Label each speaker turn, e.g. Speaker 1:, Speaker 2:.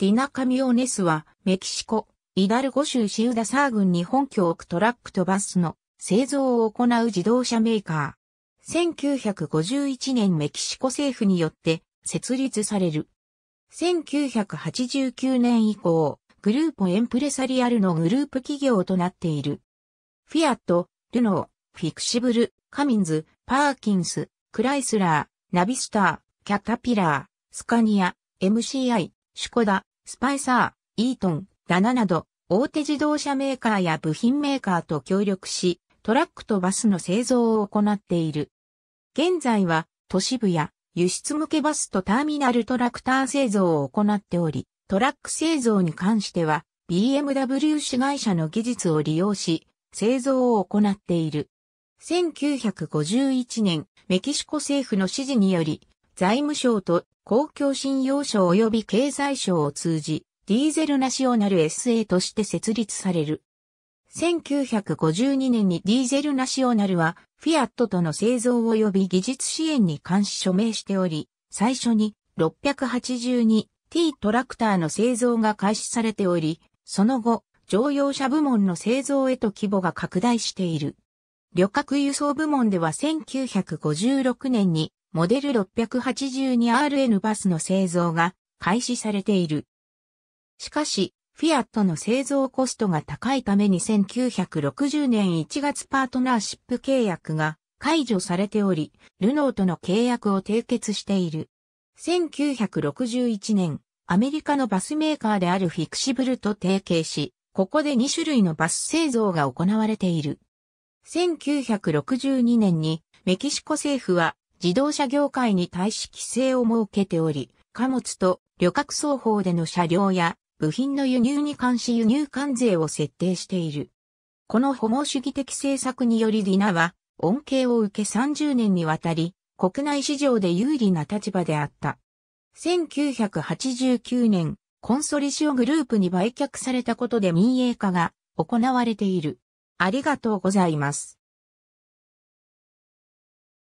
Speaker 1: ディナ・カミオネスは、メキシコ、イダルゴ州シウダサー郡に本拠を置くトラックとバスの製造を行う自動車メーカー。1951年メキシコ政府によって設立される。1989年以降、グループエンプレサリアルのグループ企業となっている。フィアット、ルノー、フィクシブル、カミンズ、パーキンス、クライスラー、ナビスター、キャタピラー、スカニア、MCI、シュコダ、スパイサー、イートン、ダナなど、大手自動車メーカーや部品メーカーと協力し、トラックとバスの製造を行っている。現在は、都市部や輸出向けバスとターミナルトラクター製造を行っており、トラック製造に関しては、BMW 子会社の技術を利用し、製造を行っている。1951年、メキシコ政府の指示により、財務省と公共信用省及び経済省を通じ、ディーゼルナショナル SA として設立される。1952年にディーゼルナショナルは、フィアットとの製造及び技術支援に関し署名しており、最初に 682T トラクターの製造が開始されており、その後、乗用車部門の製造へと規模が拡大している。旅客輸送部門では1956年にモデル 682RN バスの製造が開始されている。しかし、フィアットの製造コストが高いために1960年1月パートナーシップ契約が解除されており、ルノーとの契約を締結している。1961年、アメリカのバスメーカーであるフィクシブルと提携し、ここで2種類のバス製造が行われている。1962年にメキシコ政府は自動車業界に対し規制を設けており、貨物と旅客双方での車両や部品の輸入に関し輸入関税を設定している。この保護主義的政策によりディナは恩恵を受け30年にわたり国内市場で有利な立場であった。1989年、コンソリシオグループに売却されたことで民営化が行われている。ありがとうございます。